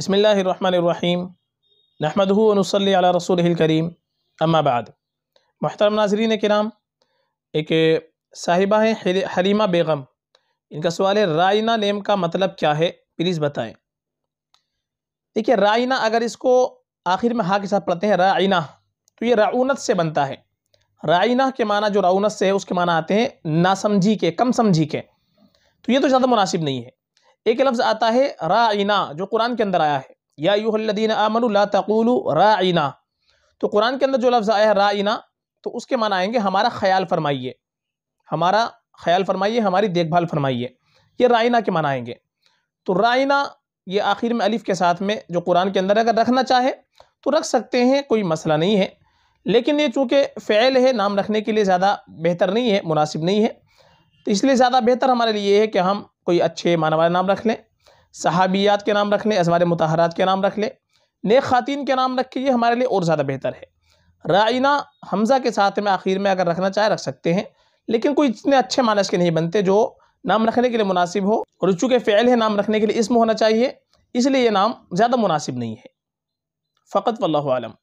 بسم الرحمن الرحیم نحمده و نصلی علی رسول الکریم اما بعد محترم ناظرین کرام ایک صاحبہ ہیں حریمہ بیگم ان کا سوال ہے رائنہ نیم کا مطلب کیا ہے پلیز بتائیں دیکھیے رائنہ اگر اس کو آخر میں ہاں کے ساتھ پڑھتے ہیں رائنہ تو یہ رعونت سے بنتا ہے رائنہ کے معنی جو رعونت سے ہے اس کے معنی آتے ہیں ناسمجھی کے کم سمجھی کے تو یہ تو زیادہ مناسب نہیں ہے ایک لفظ آتا ہے رائنا جو قرآن کے اندر آیا ہے یا ایوہ الذین امن لا تقولوا رائنا تو قرآن کے اندر جو لفظ آیا ہے رائنا تو اس کے معنی آئیں گے ہمارا خیال فرمائیے ہمارا خیال فرمائیے ہماری دیکھ بھال فرمائیے یہ رائنا کے معنی آئیں گے تو رائنا یہ آخر میں الف کے ساتھ میں جو قرآن کے اندر اگر رکھنا چاہے تو رکھ سکتے ہیں کوئی مسئلہ نہیں ہے لیکن یہ چونکہ فعل ہے نام رکھنے کے لیے زیادہ بہتر نہیں ہے مناسب نہیں ہے تو اس لیے زیادہ بہتر ہمارے لیے یہ ہے کہ ہم کوئی اچھے معنی والے نام رکھ لیں صحابیات کے نام رکھ لیں ازمار متحرات کے نام رکھ لیں نیک خواتین کے نام رکھیں یہ ہمارے لیے اور زیادہ بہتر ہے رائنہ حمزہ کے ساتھ میں آخر میں اگر رکھنا چاہے رکھ سکتے ہیں لیکن کوئی اتنے اچھے معنی اس کے نہیں بنتے جو نام رکھنے کے لیے مناسب ہو اور چونکہ فعل ہے نام رکھنے کے لیے اسم ہونا چاہیے اس لیے یہ نام زیادہ مناسب نہیں ہے فقط واللہ عالم